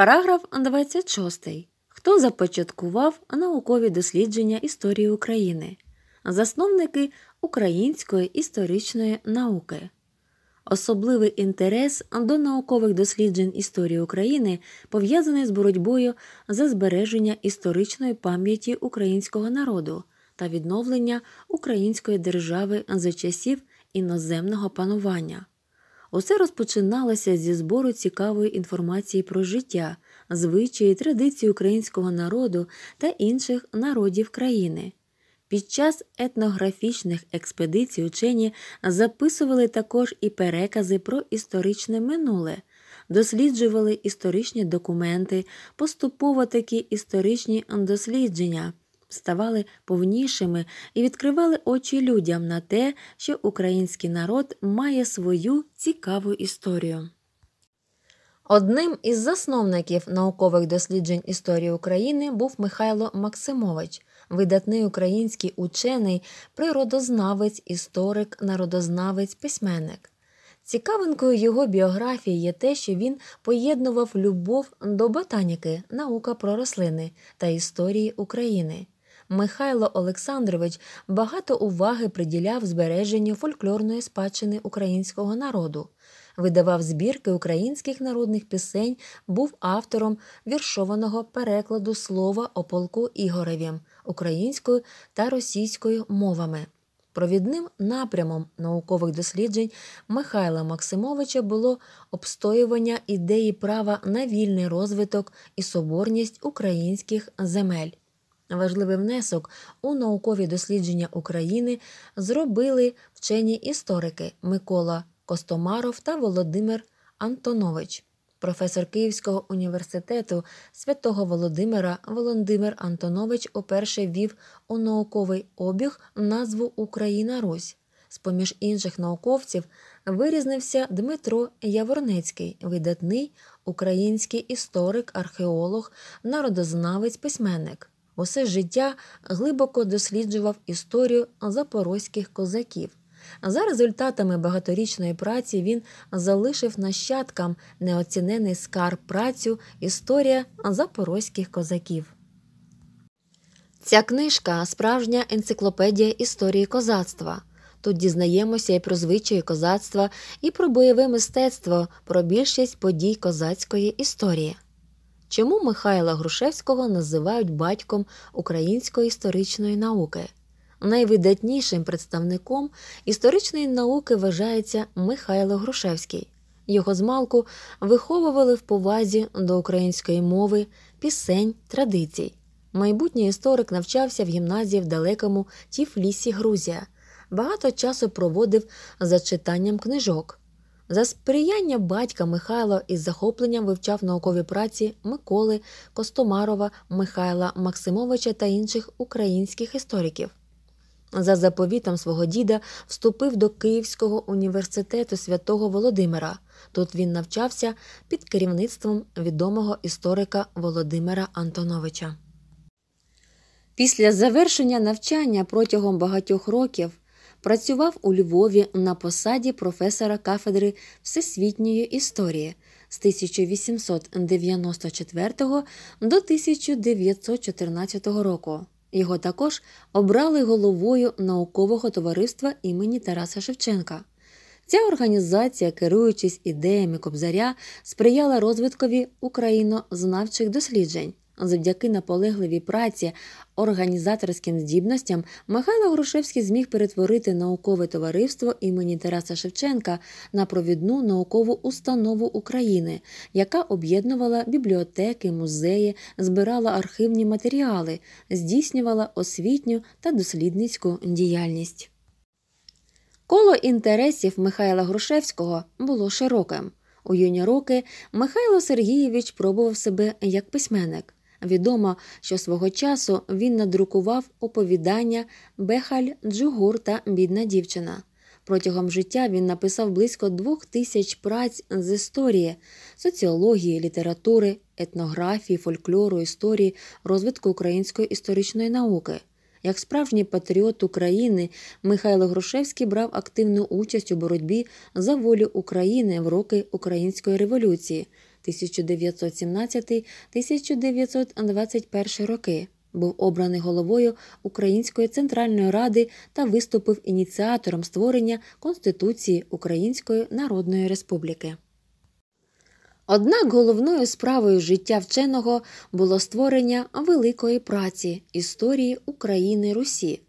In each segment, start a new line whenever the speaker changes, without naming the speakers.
Параграф 26. Хто започаткував наукові дослідження історії України? Засновники української історичної науки. Особливий інтерес до наукових досліджень історії України пов'язаний з боротьбою за збереження історичної пам'яті українського народу та відновлення української держави за часів іноземного панування. Усе розпочиналося зі збору цікавої інформації про життя, звичаї, традиції українського народу та інших народів країни. Під час етнографічних експедицій учені записували також і перекази про історичне минуле, досліджували історичні документи, поступово такі історичні дослідження ставали повнішими і відкривали очі людям на те, що український народ має свою цікаву історію. Одним із засновників наукових досліджень історії України був Михайло Максимович, видатний український учений, природознавець, історик, народознавець, письменник. Цікавинкою його біографії є те, що він поєднував любов до ботаніки, наука про рослини та історії України. Михайло Олександрович багато уваги приділяв збереженню фольклорної спадщини українського народу, видавав збірки українських народних пісень, був автором віршованого перекладу слова о полку Ігоревім українською та російською мовами. Провідним напрямом наукових досліджень Михайла Максимовича було обстоювання ідеї права на вільний розвиток і соборність українських земель. Важливий внесок у наукові дослідження України зробили вчені історики Микола Костомаров та Володимир Антонович, професор Київського університету святого Володимира Володимир Антонович уперше вів у науковий обіг назву Україна Русь. З поміж інших науковців вирізнився Дмитро Яворнецький, видатний український історик, археолог, народознавець, письменник. Усе життя глибоко досліджував історію запорозьких козаків. За результатами багаторічної праці він залишив нащадкам неоцінений скарб працю Історія запорозьких козаків. Ця книжка справжня енциклопедія історії козацтва. Тут дізнаємося і про звичаї козацтва, і про бойове мистецтво, про більшість подій козацької історії. Чому Михайла Грушевського називають батьком української історичної науки? Найвидатнішим представником історичної науки вважається Михайло Грушевський. Його змалку виховували в повазі до української мови, пісень, традицій. Майбутній історик навчався в гімназії в далекому Тіфлісі, Грузія. Багато часу проводив за читанням книжок. За сприяння батька Михайло із захопленням вивчав наукові праці Миколи Костомарова, Михайла Максимовича та інших українських істориків. За заповітом свого діда вступив до Київського університету святого Володимира. Тут він навчався під керівництвом відомого історика Володимира Антоновича. Після завершення навчання протягом багатьох років Працював у Львові на посаді професора кафедри всесвітньої історії з 1894 до 1914 року. Його також обрали головою наукового товариства імені Тараса Шевченка. Ця організація, керуючись ідеями Кобзаря, сприяла розвиткові українознавчих досліджень. Завдяки наполегливій праці, організаторським здібностям Михайло Грушевський зміг перетворити наукове товариство імені Тараса Шевченка на провідну наукову установу України, яка об'єднувала бібліотеки, музеї, збирала архівні матеріали, здійснювала освітню та дослідницьку діяльність. Коло інтересів Михайла Грушевського було широким. У юні роки Михайло Сергійович пробував себе як письменник. Відомо, що свого часу він надрукував оповідання Бехаль Джугурта, бідна дівчина. Протягом життя він написав близько двох тисяч праць з історії, соціології, літератури, етнографії, фольклору, історії, розвитку української історичної науки. Як справжній патріот України, Михайло Грушевський брав активну участь у боротьбі за волю України в роки Української революції. 1917-1921 роки. Був обраний головою Української центральної ради та виступив ініціатором створення Конституції Української Народної Республіки. Однак головною справою життя вченого було створення великої праці історії України Русі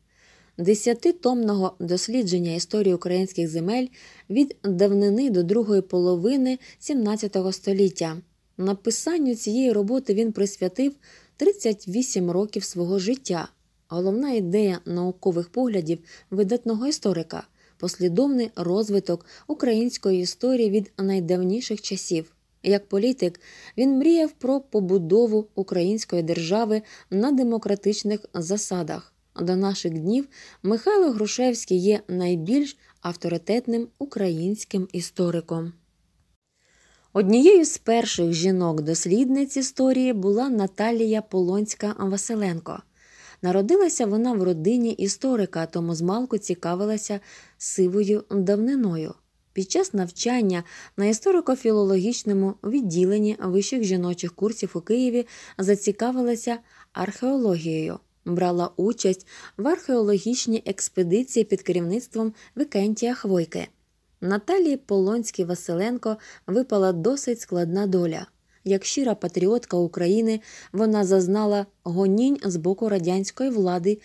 десятитомного дослідження історії українських земель від давнини до другої половини XVII століття. Написанню цієї роботи він присвятив 38 років свого життя. Головна ідея наукових поглядів видатного історика послідовний розвиток української історії від найдавніших часів. Як політик, він мріяв про побудову української держави на демократичних засадах. До наших днів Михайло Грушевський є найбільш авторитетним українським істориком. Однією з перших жінок-дослідниць історії була Наталія Полонська Василенко. Народилася вона в родині історика, тому змалку цікавилася сивою давниною. Під час навчання на історико-філологічному відділенні вищих жіночих курсів у Києві зацікавилася археологією брала участь в археологічній експедиції під керівництвом Викентія Хвойки. Наталії Полонській Василенко випала досить складна доля. Як щира патріотка України, вона зазнала гонінь з боку радянської влади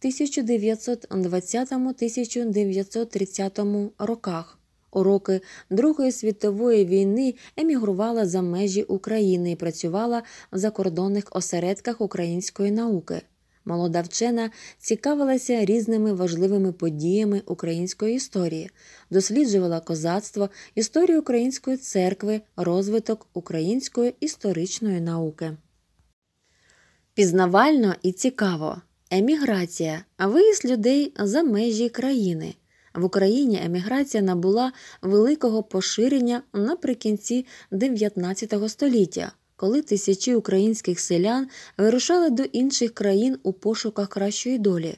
в 1920-1930 роках. У роки Другої світової війни емігрувала за межі України і працювала в закордонних осередках української науки. Молода вчена цікавилася різними важливими подіями української історії, досліджувала козацтво, історію української церкви, розвиток української історичної науки. Пізнавально і цікаво еміграція, виїзд людей за межі країни. В Україні еміграція набула великого поширення наприкінці 19 століття коли тисячі українських селян вирушали до інших країн у пошуках кращої долі.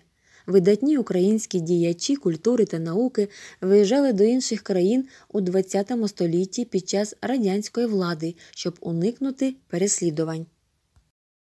Видатні українські діячі культури та науки виїжджали до інших країн у 20 столітті під час радянської влади, щоб уникнути переслідувань.